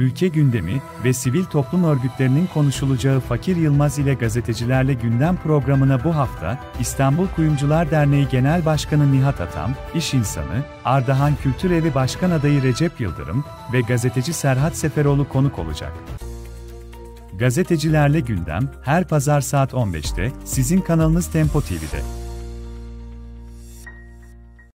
ülke gündemi ve sivil toplum örgütlerinin konuşulacağı Fakir Yılmaz ile gazetecilerle gündem programına bu hafta İstanbul Kuyumcular Derneği Genel Başkanı Nihat Atam, iş insanı Ardahan Kültür Evi Başkan Adayı Recep Yıldırım ve gazeteci Serhat Seferoğlu konuk olacak. Gazetecilerle gündem her pazar saat 15'te sizin kanalınız Tempo TV'de.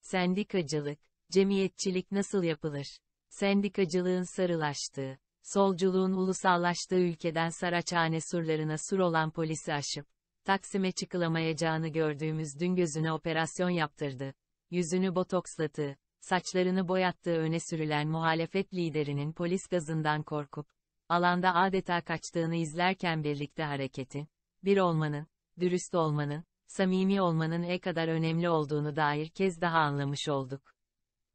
Sendikacılık, cemiyetçilik nasıl yapılır? Sendikacılığın sarılaştığı, solculuğun ulusallaştığı ülkeden Saraçhane surlarına sur olan polisi aşıp, Taksim'e çıkılamayacağını gördüğümüz dün gözüne operasyon yaptırdı. Yüzünü botokslattı, saçlarını boyattığı öne sürülen muhalefet liderinin polis gazından korkup, alanda adeta kaçtığını izlerken birlikte hareketi, bir olmanın, dürüst olmanın, samimi olmanın ne kadar önemli olduğunu dair kez daha anlamış olduk.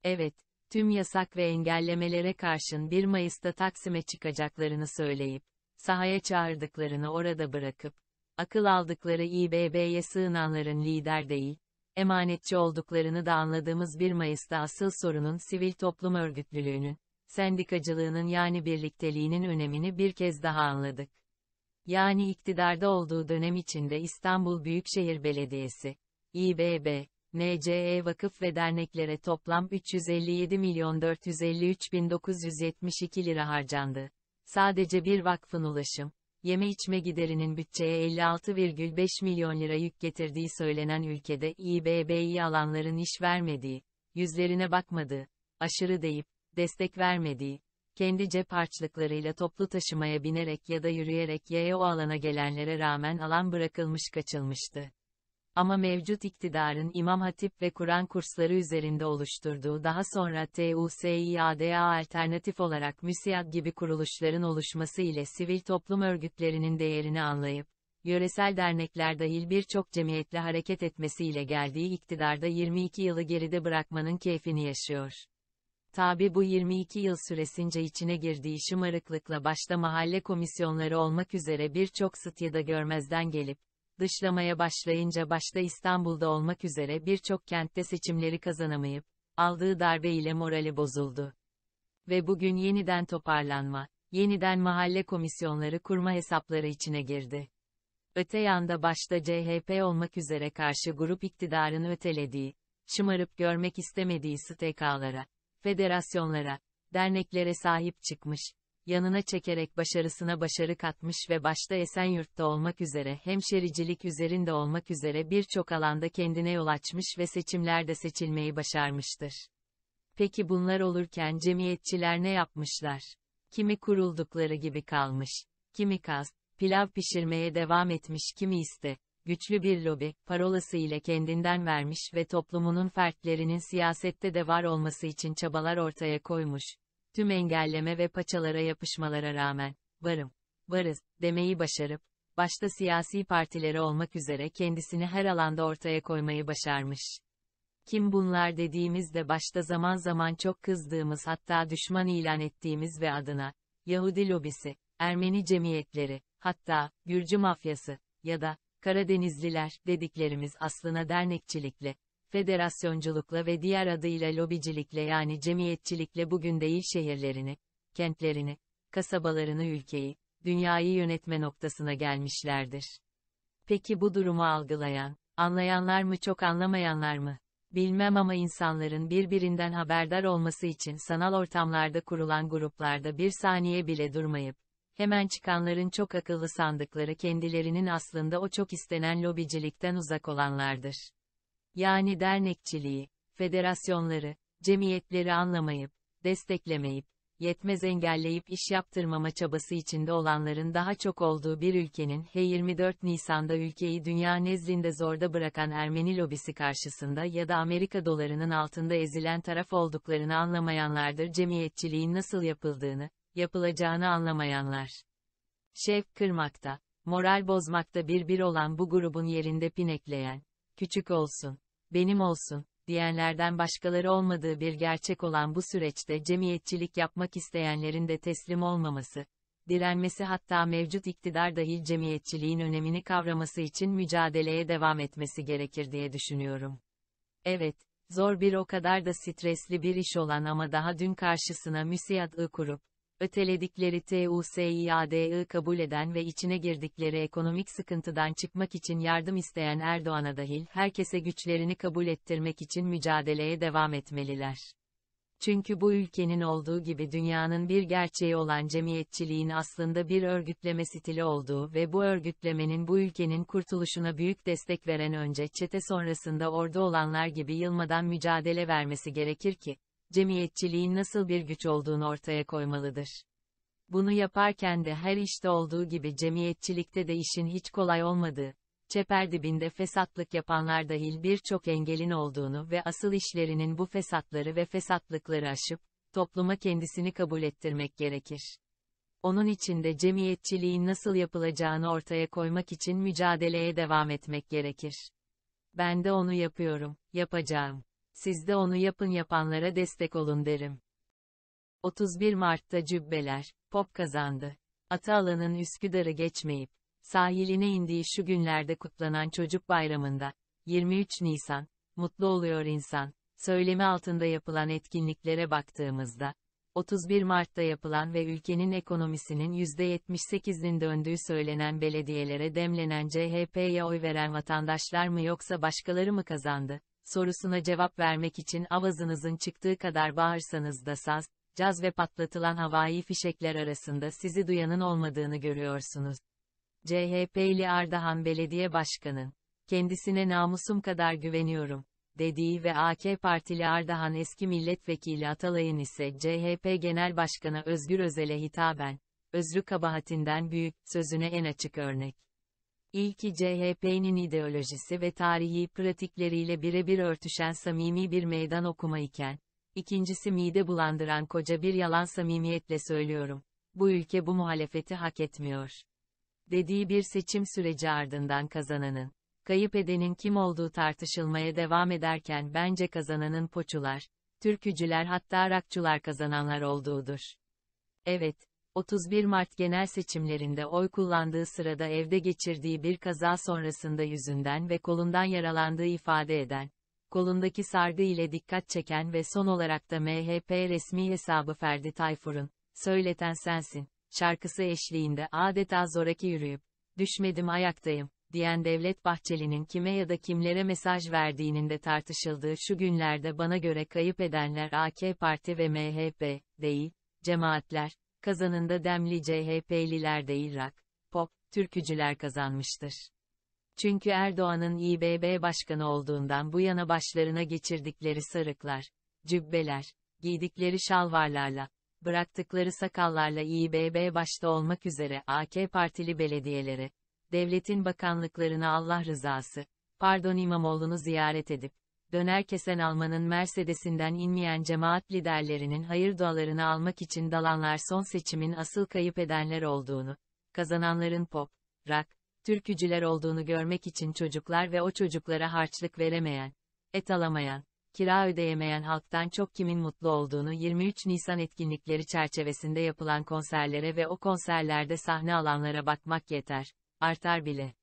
Evet, tüm yasak ve engellemelere karşın 1 Mayıs'ta Taksim'e çıkacaklarını söyleyip, sahaya çağırdıklarını orada bırakıp, akıl aldıkları İBB'ye sığınanların lider değil, emanetçi olduklarını da anladığımız 1 Mayıs'ta asıl sorunun sivil toplum örgütlülüğünün, sendikacılığının yani birlikteliğinin önemini bir kez daha anladık. Yani iktidarda olduğu dönem içinde İstanbul Büyükşehir Belediyesi, İBB, NCE vakıf ve derneklere toplam 357 milyon 453 lira harcandı. Sadece bir vakfın ulaşım, yeme içme giderinin bütçeye 56,5 milyon lira yük getirdiği söylenen ülkede İBB'yi alanların iş vermediği, yüzlerine bakmadığı, aşırı deyip, destek vermediği, kendi cep harçlıklarıyla toplu taşımaya binerek ya da yürüyerek yaya o alana gelenlere rağmen alan bırakılmış kaçılmıştı ama mevcut iktidarın İmam Hatip ve Kur'an kursları üzerinde oluşturduğu daha sonra TUSİADA alternatif olarak MÜSİAD gibi kuruluşların oluşması ile sivil toplum örgütlerinin değerini anlayıp, yöresel dernekler dahil birçok cemiyetle hareket etmesiyle geldiği iktidarda 22 yılı geride bırakmanın keyfini yaşıyor. Tabi bu 22 yıl süresince içine girdiği şımarıklıkla başta mahalle komisyonları olmak üzere birçok sıtyada görmezden gelip, dışlamaya başlayınca başta İstanbul'da olmak üzere birçok kentte seçimleri kazanamayıp, aldığı darbe ile morali bozuldu. Ve bugün yeniden toparlanma, yeniden mahalle komisyonları kurma hesapları içine girdi. Öte yanda başta CHP olmak üzere karşı grup iktidarını ötelediği, şımarıp görmek istemediği STK'lara, federasyonlara, derneklere sahip çıkmış, yanına çekerek başarısına başarı katmış ve başta Esenyurt'ta olmak üzere hemşericilik üzerinde olmak üzere birçok alanda kendine yol açmış ve seçimlerde seçilmeyi başarmıştır. Peki bunlar olurken cemiyetçiler ne yapmışlar? Kimi kuruldukları gibi kalmış, kimi kas, pilav pişirmeye devam etmiş kimi iste, güçlü bir lobi, parolası ile kendinden vermiş ve toplumunun fertlerinin siyasette de var olması için çabalar ortaya koymuş, Tüm engelleme ve paçalara yapışmalara rağmen, varım, varız, demeyi başarıp, başta siyasi partilere olmak üzere kendisini her alanda ortaya koymayı başarmış. Kim bunlar dediğimizde başta zaman zaman çok kızdığımız hatta düşman ilan ettiğimiz ve adına, Yahudi lobisi, Ermeni cemiyetleri, hatta, Gürcü mafyası, ya da, Karadenizliler, dediklerimiz aslına dernekçilikle, federasyonculukla ve diğer adıyla lobicilikle yani cemiyetçilikle bugün değil şehirlerini, kentlerini, kasabalarını ülkeyi, dünyayı yönetme noktasına gelmişlerdir. Peki bu durumu algılayan, anlayanlar mı çok anlamayanlar mı? Bilmem ama insanların birbirinden haberdar olması için sanal ortamlarda kurulan gruplarda bir saniye bile durmayıp, hemen çıkanların çok akıllı sandıkları kendilerinin aslında o çok istenen lobicilikten uzak olanlardır yani dernekçiliği, federasyonları, cemiyetleri anlamayıp, desteklemeyip, yetmez engelleyip iş yaptırmama çabası içinde olanların daha çok olduğu bir ülkenin H24 Nisan'da ülkeyi dünya nezdinde zorda bırakan Ermeni lobisi karşısında ya da Amerika dolarının altında ezilen taraf olduklarını anlamayanlardır cemiyetçiliğin nasıl yapıldığını, yapılacağını anlamayanlar. Şevk kırmakta, moral bozmakta bir bir olan bu grubun yerinde pinekleyen, küçük olsun, benim olsun, diyenlerden başkaları olmadığı bir gerçek olan bu süreçte cemiyetçilik yapmak isteyenlerin de teslim olmaması, direnmesi hatta mevcut iktidar dahil cemiyetçiliğin önemini kavraması için mücadeleye devam etmesi gerekir diye düşünüyorum. Evet, zor bir o kadar da stresli bir iş olan ama daha dün karşısına müsiat kurup, öteledikleri TUSİAD'ı kabul eden ve içine girdikleri ekonomik sıkıntıdan çıkmak için yardım isteyen Erdoğan'a dahil herkese güçlerini kabul ettirmek için mücadeleye devam etmeliler. Çünkü bu ülkenin olduğu gibi dünyanın bir gerçeği olan cemiyetçiliğin aslında bir örgütleme stili olduğu ve bu örgütlemenin bu ülkenin kurtuluşuna büyük destek veren önce çete sonrasında orada olanlar gibi yılmadan mücadele vermesi gerekir ki, cemiyetçiliğin nasıl bir güç olduğunu ortaya koymalıdır. Bunu yaparken de her işte olduğu gibi cemiyetçilikte de işin hiç kolay olmadığı, çeper dibinde fesatlık yapanlar dahil birçok engelin olduğunu ve asıl işlerinin bu fesatları ve fesatlıkları aşıp, topluma kendisini kabul ettirmek gerekir. Onun için de cemiyetçiliğin nasıl yapılacağını ortaya koymak için mücadeleye devam etmek gerekir. Ben de onu yapıyorum, yapacağım. Siz de onu yapın yapanlara destek olun derim. 31 Mart'ta cübbeler, pop kazandı. Atağla'nın Üsküdar'ı geçmeyip, sahiline indiği şu günlerde kutlanan çocuk bayramında, 23 Nisan, mutlu oluyor insan, söylemi altında yapılan etkinliklere baktığımızda, 31 Mart'ta yapılan ve ülkenin ekonomisinin %78'nin döndüğü söylenen belediyelere demlenen CHP'ye oy veren vatandaşlar mı yoksa başkaları mı kazandı? sorusuna cevap vermek için avazınızın çıktığı kadar bağırsanız da saz, caz ve patlatılan havai fişekler arasında sizi duyanın olmadığını görüyorsunuz. CHP'li Ardahan Belediye Başkanı, kendisine namusum kadar güveniyorum, dediği ve AK Partili Ardahan eski milletvekili Atalay'ın ise CHP Genel Başkanı Özgür Özel'e hitaben, özrü kabahatinden büyük, sözüne en açık örnek. İlki CHP'nin ideolojisi ve tarihi pratikleriyle birebir örtüşen samimi bir meydan okuma iken, ikincisi mide bulandıran koca bir yalan samimiyetle söylüyorum. Bu ülke bu muhalefeti hak etmiyor. Dediği bir seçim süreci ardından kazananın, kayıp edenin kim olduğu tartışılmaya devam ederken bence kazananın poçular, türkücüler hatta rakçular kazananlar olduğudur. Evet, 31 Mart genel seçimlerinde oy kullandığı sırada evde geçirdiği bir kaza sonrasında yüzünden ve kolundan yaralandığı ifade eden, kolundaki sargı ile dikkat çeken ve son olarak da MHP resmi hesabı Ferdi Tayfur'un, Söyleten Sensin, şarkısı eşliğinde adeta zoraki yürüyüp, düşmedim ayaktayım, diyen Devlet Bahçeli'nin kime ya da kimlere mesaj verdiğinin de tartışıldığı şu günlerde bana göre kayıp edenler AK Parti ve MHP, değil, cemaatler, kazanında demli CHP'liler değil rak, pop, türkücüler kazanmıştır. Çünkü Erdoğan'ın İBB başkanı olduğundan bu yana başlarına geçirdikleri sarıklar, cübbeler, giydikleri şalvarlarla, bıraktıkları sakallarla İBB başta olmak üzere AK Partili belediyeleri, devletin bakanlıklarını Allah rızası, pardon İmamoğlu'nu ziyaret edip, döner kesen Alman'ın Mercedes'inden inmeyen cemaat liderlerinin hayır dualarını almak için dalanlar son seçimin asıl kayıp edenler olduğunu, kazananların pop, rock, türkücüler olduğunu görmek için çocuklar ve o çocuklara harçlık veremeyen, et alamayan, kira ödeyemeyen halktan çok kimin mutlu olduğunu 23 Nisan etkinlikleri çerçevesinde yapılan konserlere ve o konserlerde sahne alanlara bakmak yeter, artar bile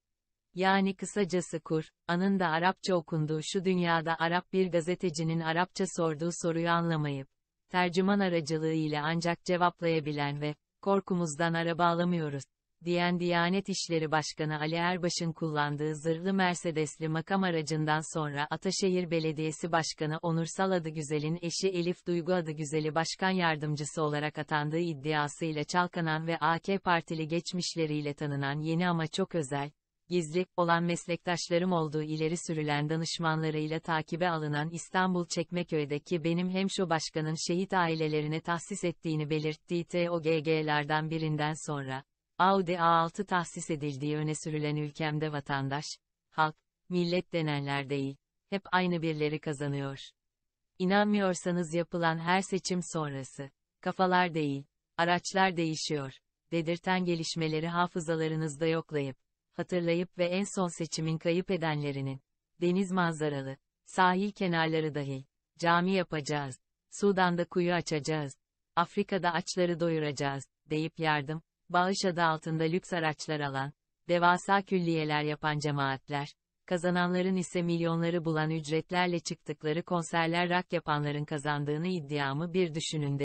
yani kısacası Kur'an'ın da Arapça okunduğu şu dünyada Arap bir gazetecinin Arapça sorduğu soruyu anlamayıp, tercüman aracılığı ile ancak cevaplayabilen ve, korkumuzdan araba alamıyoruz, diyen Diyanet İşleri Başkanı Ali Erbaş'ın kullandığı zırhlı Mercedesli makam aracından sonra Ataşehir Belediyesi Başkanı Onursal Adıgüzel'in eşi Elif Duygu Adıgüzel'i başkan yardımcısı olarak atandığı iddiasıyla çalkanan ve AK Partili geçmişleriyle tanınan yeni ama çok özel, gizli, olan meslektaşlarım olduğu ileri sürülen danışmanlarıyla takibe alınan İstanbul Çekmeköy'deki benim hemşo başkanın şehit ailelerine tahsis ettiğini belirttiği TOGG'lerden birinden sonra, Audi A6 tahsis edildiği öne sürülen ülkemde vatandaş, halk, millet denenler değil, hep aynı birileri kazanıyor. İnanmıyorsanız yapılan her seçim sonrası, kafalar değil, araçlar değişiyor, dedirten gelişmeleri hafızalarınızda yoklayıp, hatırlayıp ve en son seçimin kayıp edenlerinin, deniz manzaralı, sahil kenarları dahil, cami yapacağız, Sudan'da kuyu açacağız, Afrika'da açları doyuracağız, deyip yardım, bağış adı altında lüks araçlar alan, devasa külliyeler yapan cemaatler, kazananların ise milyonları bulan ücretlerle çıktıkları konserler rak yapanların kazandığını iddiamı bir düşünün de.